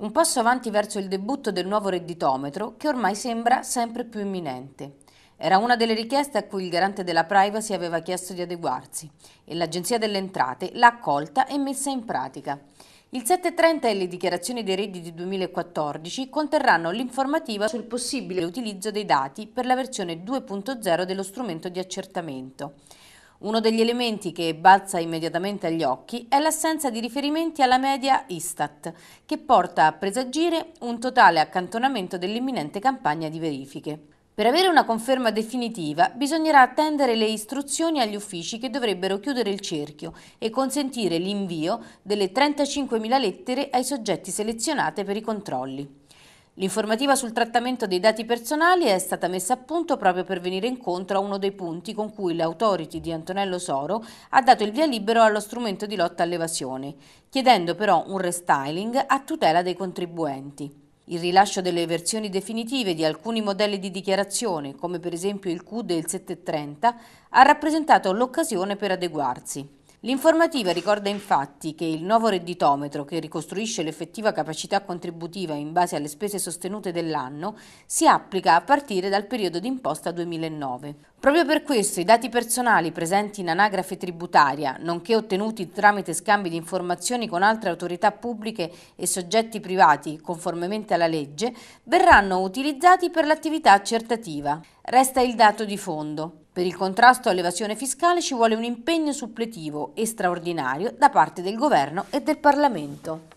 Un passo avanti verso il debutto del nuovo redditometro che ormai sembra sempre più imminente. Era una delle richieste a cui il garante della privacy aveva chiesto di adeguarsi e l'Agenzia delle Entrate l'ha accolta e messa in pratica. Il 7.30 e le dichiarazioni dei redditi 2014 conterranno l'informativa sul possibile utilizzo dei dati per la versione 2.0 dello strumento di accertamento. Uno degli elementi che balza immediatamente agli occhi è l'assenza di riferimenti alla media Istat, che porta a presagire un totale accantonamento dell'imminente campagna di verifiche. Per avere una conferma definitiva bisognerà attendere le istruzioni agli uffici che dovrebbero chiudere il cerchio e consentire l'invio delle 35.000 lettere ai soggetti selezionati per i controlli. L'informativa sul trattamento dei dati personali è stata messa a punto proprio per venire incontro a uno dei punti con cui l'autority di Antonello Soro ha dato il via libero allo strumento di lotta all'evasione, chiedendo però un restyling a tutela dei contribuenti il rilascio delle versioni definitive di alcuni modelli di dichiarazione, come per esempio il CUD e il 730, ha rappresentato l'occasione per adeguarsi. L'informativa ricorda infatti che il nuovo redditometro, che ricostruisce l'effettiva capacità contributiva in base alle spese sostenute dell'anno, si applica a partire dal periodo d'imposta 2009. Proprio per questo i dati personali presenti in anagrafe tributaria, nonché ottenuti tramite scambi di informazioni con altre autorità pubbliche e soggetti privati, conformemente alla legge, verranno utilizzati per l'attività accertativa. Resta il dato di fondo. Per il contrasto all'evasione fiscale ci vuole un impegno suppletivo e straordinario da parte del Governo e del Parlamento.